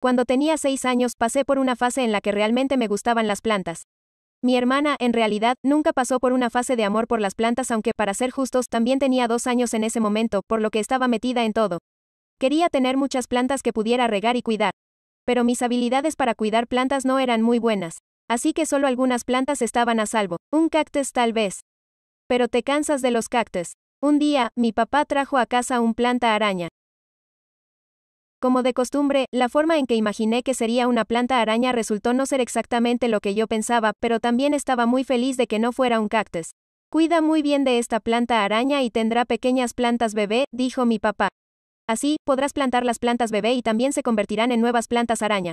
Cuando tenía seis años pasé por una fase en la que realmente me gustaban las plantas. Mi hermana, en realidad, nunca pasó por una fase de amor por las plantas, aunque para ser justos, también tenía dos años en ese momento, por lo que estaba metida en todo. Quería tener muchas plantas que pudiera regar y cuidar. Pero mis habilidades para cuidar plantas no eran muy buenas. Así que solo algunas plantas estaban a salvo, un cactus tal vez pero te cansas de los cactus. Un día, mi papá trajo a casa un planta araña. Como de costumbre, la forma en que imaginé que sería una planta araña resultó no ser exactamente lo que yo pensaba, pero también estaba muy feliz de que no fuera un cactus. Cuida muy bien de esta planta araña y tendrá pequeñas plantas bebé, dijo mi papá. Así, podrás plantar las plantas bebé y también se convertirán en nuevas plantas araña.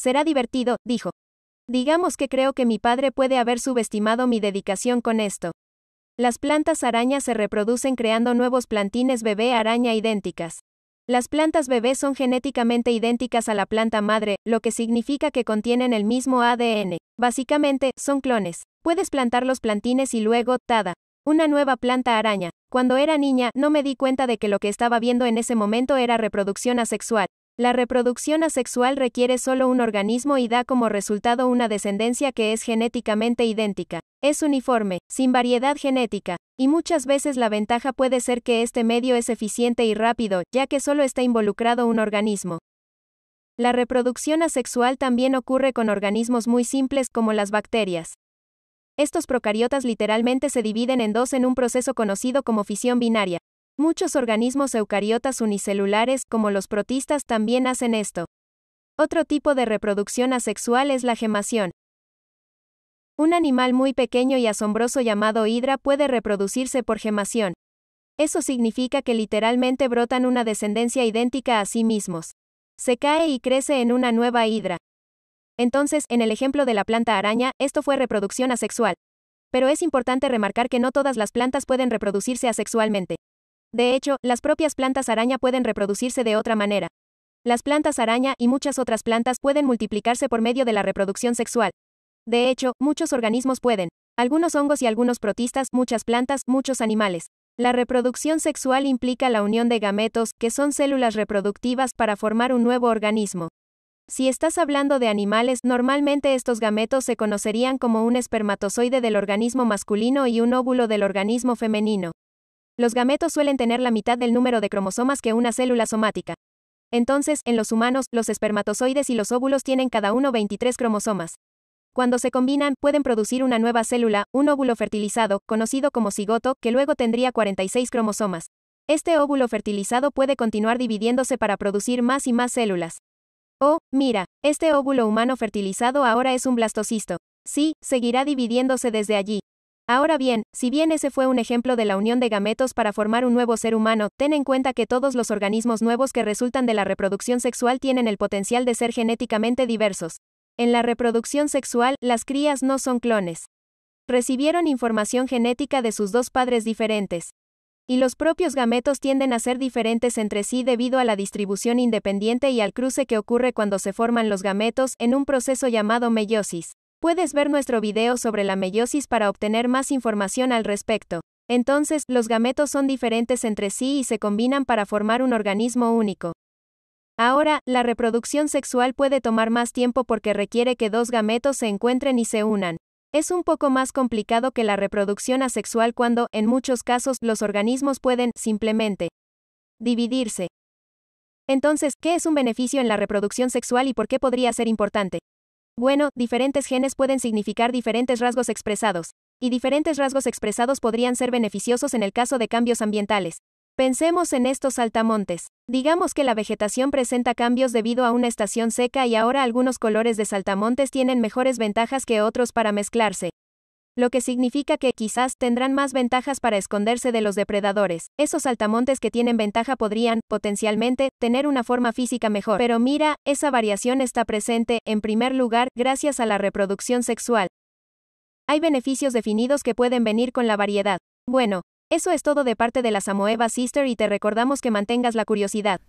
Será divertido, dijo. Digamos que creo que mi padre puede haber subestimado mi dedicación con esto. Las plantas araña se reproducen creando nuevos plantines bebé araña idénticas. Las plantas bebé son genéticamente idénticas a la planta madre, lo que significa que contienen el mismo ADN. Básicamente, son clones. Puedes plantar los plantines y luego, tada. Una nueva planta araña. Cuando era niña, no me di cuenta de que lo que estaba viendo en ese momento era reproducción asexual. La reproducción asexual requiere solo un organismo y da como resultado una descendencia que es genéticamente idéntica. Es uniforme, sin variedad genética, y muchas veces la ventaja puede ser que este medio es eficiente y rápido, ya que solo está involucrado un organismo. La reproducción asexual también ocurre con organismos muy simples como las bacterias. Estos procariotas literalmente se dividen en dos en un proceso conocido como fisión binaria, Muchos organismos eucariotas unicelulares, como los protistas, también hacen esto. Otro tipo de reproducción asexual es la gemación. Un animal muy pequeño y asombroso llamado hidra puede reproducirse por gemación. Eso significa que literalmente brotan una descendencia idéntica a sí mismos. Se cae y crece en una nueva hidra. Entonces, en el ejemplo de la planta araña, esto fue reproducción asexual. Pero es importante remarcar que no todas las plantas pueden reproducirse asexualmente. De hecho, las propias plantas araña pueden reproducirse de otra manera. Las plantas araña y muchas otras plantas pueden multiplicarse por medio de la reproducción sexual. De hecho, muchos organismos pueden. Algunos hongos y algunos protistas, muchas plantas, muchos animales. La reproducción sexual implica la unión de gametos, que son células reproductivas, para formar un nuevo organismo. Si estás hablando de animales, normalmente estos gametos se conocerían como un espermatozoide del organismo masculino y un óvulo del organismo femenino. Los gametos suelen tener la mitad del número de cromosomas que una célula somática. Entonces, en los humanos, los espermatozoides y los óvulos tienen cada uno 23 cromosomas. Cuando se combinan, pueden producir una nueva célula, un óvulo fertilizado, conocido como cigoto, que luego tendría 46 cromosomas. Este óvulo fertilizado puede continuar dividiéndose para producir más y más células. Oh, mira, este óvulo humano fertilizado ahora es un blastocisto. Sí, seguirá dividiéndose desde allí. Ahora bien, si bien ese fue un ejemplo de la unión de gametos para formar un nuevo ser humano, ten en cuenta que todos los organismos nuevos que resultan de la reproducción sexual tienen el potencial de ser genéticamente diversos. En la reproducción sexual, las crías no son clones. Recibieron información genética de sus dos padres diferentes. Y los propios gametos tienden a ser diferentes entre sí debido a la distribución independiente y al cruce que ocurre cuando se forman los gametos en un proceso llamado meiosis. Puedes ver nuestro video sobre la meiosis para obtener más información al respecto. Entonces, los gametos son diferentes entre sí y se combinan para formar un organismo único. Ahora, la reproducción sexual puede tomar más tiempo porque requiere que dos gametos se encuentren y se unan. Es un poco más complicado que la reproducción asexual cuando, en muchos casos, los organismos pueden, simplemente, dividirse. Entonces, ¿qué es un beneficio en la reproducción sexual y por qué podría ser importante? Bueno, diferentes genes pueden significar diferentes rasgos expresados, y diferentes rasgos expresados podrían ser beneficiosos en el caso de cambios ambientales. Pensemos en estos saltamontes. Digamos que la vegetación presenta cambios debido a una estación seca y ahora algunos colores de saltamontes tienen mejores ventajas que otros para mezclarse lo que significa que, quizás, tendrán más ventajas para esconderse de los depredadores. Esos altamontes que tienen ventaja podrían, potencialmente, tener una forma física mejor. Pero mira, esa variación está presente, en primer lugar, gracias a la reproducción sexual. Hay beneficios definidos que pueden venir con la variedad. Bueno, eso es todo de parte de la Samoeva Sister y te recordamos que mantengas la curiosidad.